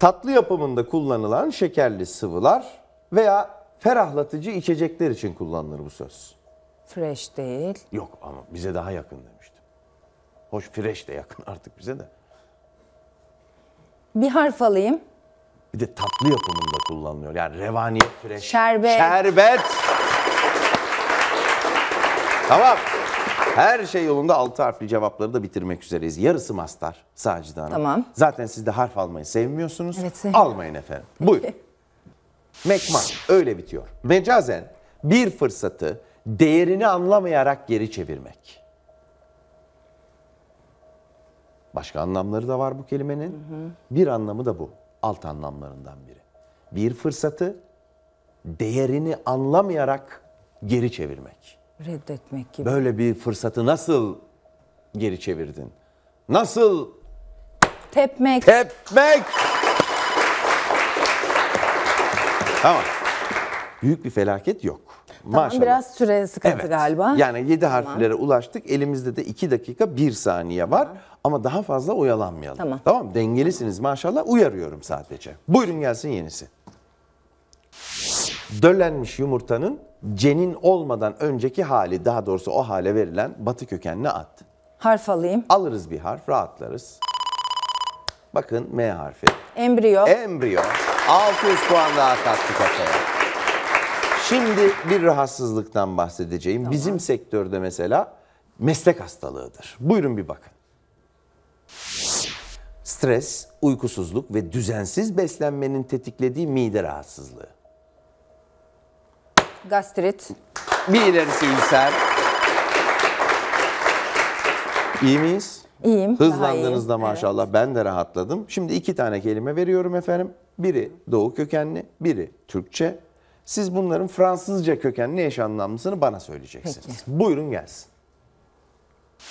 tatlı yapımında kullanılan şekerli sıvılar veya ferahlatıcı içecekler için kullanılır bu söz. Fresh değil. Yok ama bize daha yakın demiştim. Hoş fresh de yakın artık bize de. Bir harf alayım. Bir de tatlı yapımında kullanılıyor. Yani revaniye fresh. Şerbet. Şerbet. tamam. Her şey yolunda altı harfli cevapları da bitirmek üzereyiz. Yarısı mastar Sacide Hanım. Tamam. Zaten siz de harf almayı sevmiyorsunuz. Evet, Almayın efendim. Buyur. Mekman öyle bitiyor. Mecazen bir fırsatı değerini anlamayarak geri çevirmek. Başka anlamları da var bu kelimenin. Hı hı. Bir anlamı da bu. Alt anlamlarından biri. Bir fırsatı değerini anlamayarak geri çevirmek. Reddetmek gibi. Böyle bir fırsatı nasıl geri çevirdin? Nasıl? Tepmek. Tepmek. tamam. Büyük bir felaket yok. Tamam Maşallah. biraz süre sıkıntı evet. galiba. Yani 7 tamam. harflere ulaştık. Elimizde de 2 dakika 1 saniye var. Tamam. Ama daha fazla oyalanmayalım. Tamam. Tamam dengelisiniz maşallah. Uyarıyorum sadece. Buyurun gelsin yenisi. Döllenmiş yumurtanın cenin olmadan önceki hali daha doğrusu o hale verilen batı kökenli ad. Harf alayım. Alırız bir harf rahatlarız. Bakın M harfi. Embriyo. Embriyo. 600 puan daha kattık ortaya. Şimdi bir rahatsızlıktan bahsedeceğim. Tamam. Bizim sektörde mesela meslek hastalığıdır. Buyurun bir bakın. Stres, uykusuzluk ve düzensiz beslenmenin tetiklediği mide rahatsızlığı. Gastrit. Bir ilerisi ülser. İyi miyiz? İyiyim. Hızlandığınızda iyiyim. maşallah evet. ben de rahatladım. Şimdi iki tane kelime veriyorum efendim. Biri Doğu kökenli, biri Türkçe. Siz bunların Fransızca kökenli eş anlamlısını bana söyleyeceksiniz. Peki. Buyurun gelsin.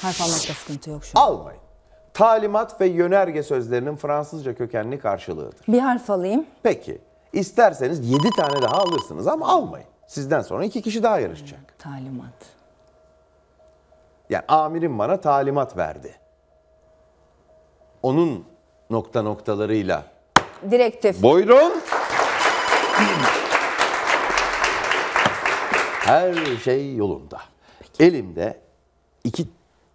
Harf almakta sıkıntı yok şu an. Almayın. Talimat ve yönerge sözlerinin Fransızca kökenli karşılığıdır. Bir harf alayım. Peki. İsterseniz yedi tane daha alırsınız ama almayın. Sizden sonra iki kişi daha yarışacak. Hmm, talimat. Yani amirim bana talimat verdi. Onun nokta noktalarıyla. Direktif. Buyurun. Her şey yolunda. Peki. Elimde iki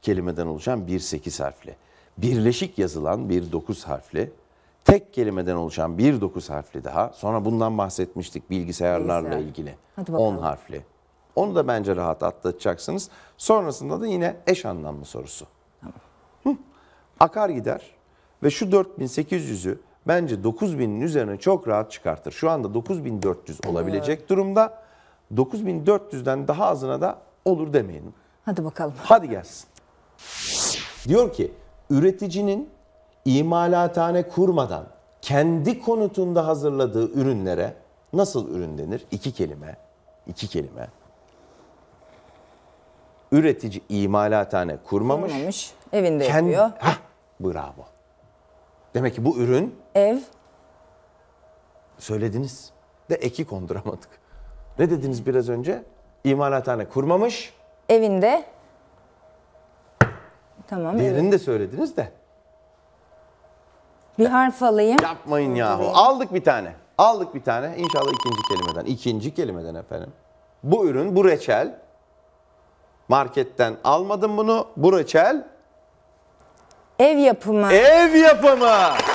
kelimeden oluşan bir sekiz harfli, birleşik yazılan bir dokuz harfli tek kelimeden oluşan bir dokuz harfli daha. Sonra bundan bahsetmiştik bilgisayarlarla Bilgisayar. ilgili. Hadi bakalım. 10 harfli. Onu da bence rahat atlatacaksınız. Sonrasında da yine eş anlamlı sorusu. Tamam. Hı. Akar gider ve şu 4800'ü bence 9000'in üzerine çok rahat çıkartır. Şu anda 9400 olabilecek evet. durumda. 9400'den daha azına da olur demeyin. Hadi bakalım. Hadi gelsin. Diyor ki üreticinin imalathane kurmadan kendi konutunda hazırladığı ürünlere nasıl ürün denir? İki kelime. İki kelime. Üretici imalathane kurmamış. Kurmamış. Evinde kendi, yapıyor. Heh, bravo. Demek ki bu ürün... Ev. Söylediniz. De eki konduramadık. Ne dediniz biraz önce? İmalathane kurmamış. Evinde. Tamam. Diğerini evet. de söylediniz de. Bir harf alayım. Yapmayın yahu. Aldık bir tane. Aldık bir tane. İnşallah ikinci kelimeden. İkinci kelimeden efendim. Bu ürün, bu reçel. Marketten almadım bunu. Bu reçel. Ev yapımı. Ev yapımı.